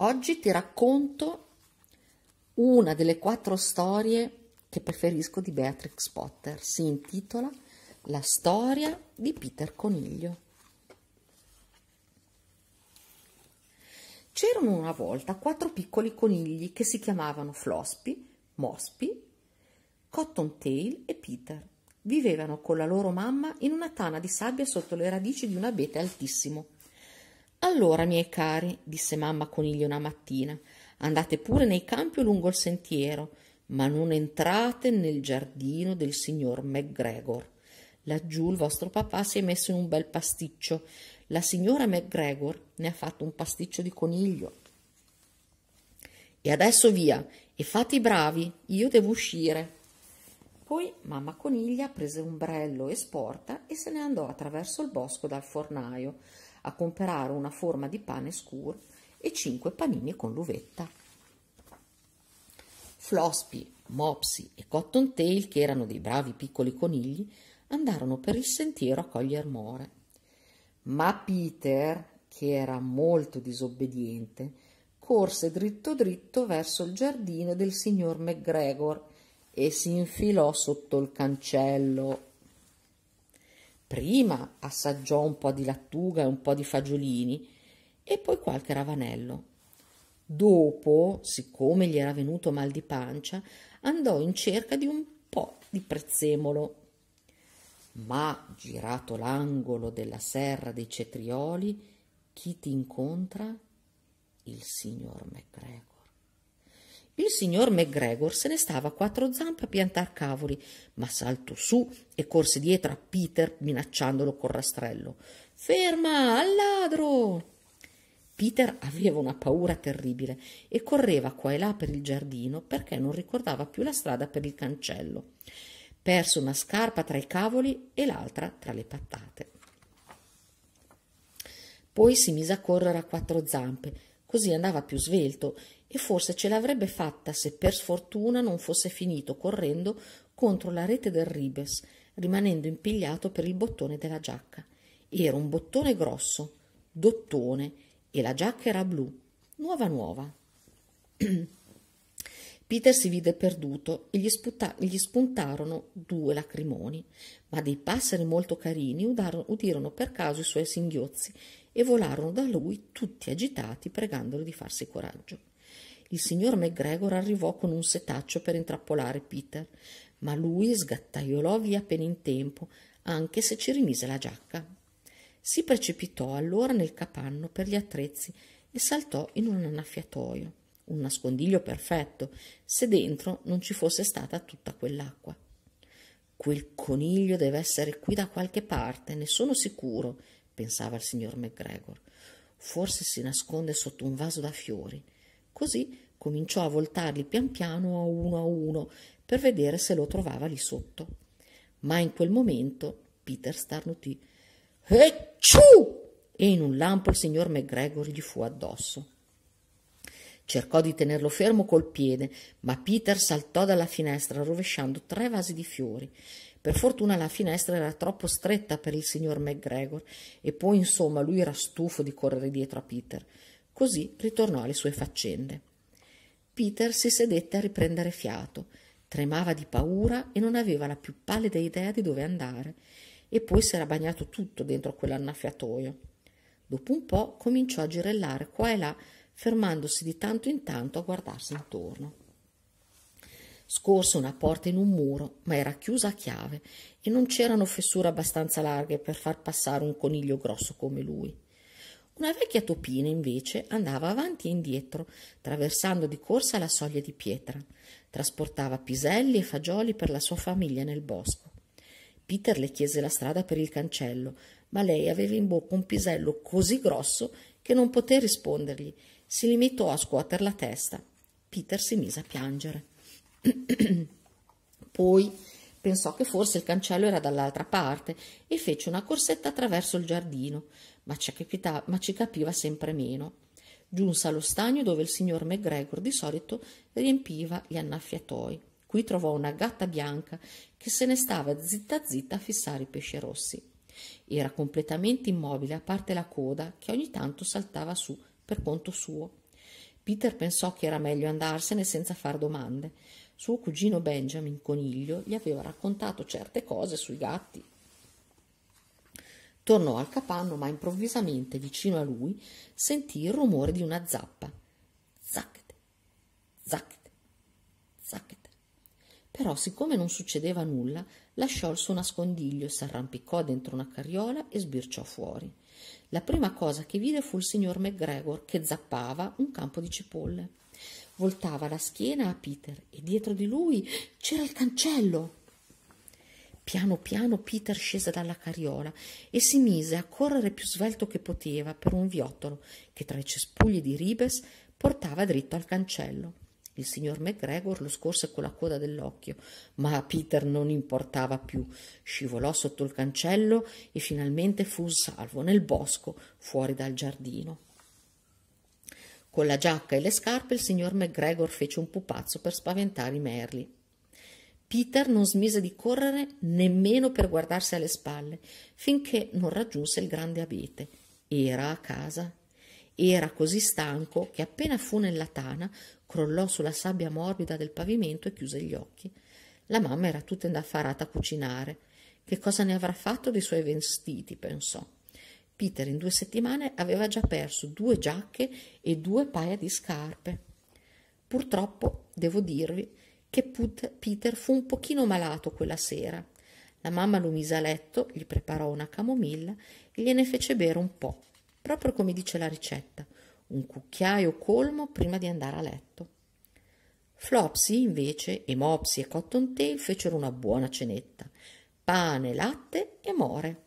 Oggi ti racconto una delle quattro storie che preferisco di Beatrix Potter. Si intitola La storia di Peter Coniglio. C'erano una volta quattro piccoli conigli che si chiamavano Flospi, Mospi, Cotton Tail e Peter. Vivevano con la loro mamma in una tana di sabbia sotto le radici di un abete altissimo. Allora, miei cari, disse mamma Coniglio una mattina, andate pure nei campi o lungo il sentiero, ma non entrate nel giardino del signor McGregor. Laggiù il vostro papà si è messo in un bel pasticcio. La signora McGregor ne ha fatto un pasticcio di coniglio. E adesso via, e fate i bravi, io devo uscire. Poi mamma coniglia prese ombrello e sporta e se ne andò attraverso il bosco dal fornaio a comprare una forma di pane scuro e 5 panini con l'uvetta. Flospi, Mopsy e Cotton Tail, che erano dei bravi piccoli conigli, andarono per il sentiero a cogliere more. Ma Peter, che era molto disobbediente, corse dritto dritto verso il giardino del signor McGregor e si infilò sotto il cancello Prima assaggiò un po' di lattuga e un po' di fagiolini e poi qualche ravanello. Dopo, siccome gli era venuto mal di pancia, andò in cerca di un po' di prezzemolo. Ma girato l'angolo della serra dei cetrioli, chi ti incontra? Il signor MacGregor. Il signor McGregor se ne stava a quattro zampe a piantar cavoli, ma saltò su e corse dietro a Peter minacciandolo col rastrello. Ferma, al ladro! Peter aveva una paura terribile e correva qua e là per il giardino perché non ricordava più la strada per il cancello. Perse una scarpa tra i cavoli e l'altra tra le patate. Poi si mise a correre a quattro zampe, così andava più svelto e forse ce l'avrebbe fatta se per sfortuna non fosse finito correndo contro la rete del ribes, rimanendo impigliato per il bottone della giacca. Era un bottone grosso, dottone, e la giacca era blu, nuova nuova. Peter si vide perduto e gli, sputa- gli, spuntarono due lacrimoni, ma dei passeri molto carini udarono, udirono per caso i suoi singhiozzi e volarono da lui tutti agitati pregandolo di farsi coraggio. Il signor McGregor arrivò con un setaccio per intrappolare Peter, ma lui sgattaiolò via appena in tempo, anche se ci rimise la giacca. Si precipitò allora nel capanno per gli attrezzi e saltò in un annaffiatoio, un nascondiglio perfetto, se dentro non ci fosse stata tutta quell'acqua. Quel coniglio deve essere qui da qualche parte, ne sono sicuro, pensava il signor McGregor. Forse si nasconde sotto un vaso da fiori. Così cominciò a voltarli pian piano a uno a uno per vedere se lo trovava lì sotto. Ma in quel momento Peter starnutì. E ciù! E in un lampo il signor McGregor gli fu addosso. Cercò di tenerlo fermo col piede, ma Peter saltò dalla finestra rovesciando tre vasi di fiori. Per fortuna la finestra era troppo stretta per il signor McGregor e poi insomma lui era stufo di correre dietro a Peter. Così ritornò alle sue faccende. Peter si sedette a riprendere fiato, tremava di paura e non aveva la più pallida idea di dove andare, e poi s'era bagnato tutto dentro quell'annaffiatoio. Dopo un po' cominciò a girellare qua e là, fermandosi di tanto in tanto a guardarsi intorno. Scorse una porta in un muro, ma era chiusa a chiave e non c'erano fessure abbastanza larghe per far passare un coniglio grosso come lui. Una vecchia topina, invece, andava avanti e indietro, traversando di corsa la soglia di pietra. Trasportava piselli e fagioli per la sua famiglia nel bosco. Peter le chiese la strada per il cancello, ma lei aveva in bocca un pisello così grosso che non poté rispondergli. Si limitò a scuotere la testa. Peter si mise a piangere. Poi pensò che forse il cancello era dall'altra parte e fece una corsetta attraverso il giardino ma ci, capita- ma ci capiva sempre meno. Giunse allo stagno dove il signor McGregor di solito riempiva gli annaffiatoi. Qui trovò una gatta bianca che se ne stava zitta zitta a fissare i pesci rossi. Era completamente immobile, a parte la coda che ogni tanto saltava su per conto suo. Peter pensò che era meglio andarsene senza far domande. Suo cugino Benjamin Coniglio gli aveva raccontato certe cose sui gatti Tornò al capanno, ma improvvisamente vicino a lui sentì il rumore di una zappa. Zacchete, zacchete, zacchete. Però, siccome non succedeva nulla, lasciò il suo nascondiglio, s'arrampicò dentro una carriola e sbirciò fuori. La prima cosa che vide fu il signor McGregor che zappava un campo di cipolle. Voltava la schiena a Peter e dietro di lui c'era il cancello. Piano piano Peter scese dalla carriola e si mise a correre più svelto che poteva per un viottolo che tra i cespugli di ribes portava dritto al cancello. Il signor McGregor lo scorse con la coda dell'occhio, ma a Peter non importava più. Scivolò sotto il cancello e finalmente fu salvo nel bosco, fuori dal giardino. Con la giacca e le scarpe il signor McGregor fece un pupazzo per spaventare i merli. Peter non smise di correre nemmeno per guardarsi alle spalle, finché non raggiunse il grande abete. Era a casa. Era così stanco che appena fu nella tana crollò sulla sabbia morbida del pavimento e chiuse gli occhi. La mamma era tutta indaffarata a cucinare. Che cosa ne avrà fatto dei suoi vestiti, pensò. Peter in due settimane aveva già perso due giacche e due paia di scarpe. Purtroppo, devo dirvi, che Put- Peter fu un pochino malato quella sera. La mamma lo mise a letto, gli preparò una camomilla e gliene fece bere un po', proprio come dice la ricetta, un cucchiaio colmo prima di andare a letto. Flopsy, invece, e Mopsy e Cotton Tail fecero una buona cenetta, pane, latte e more.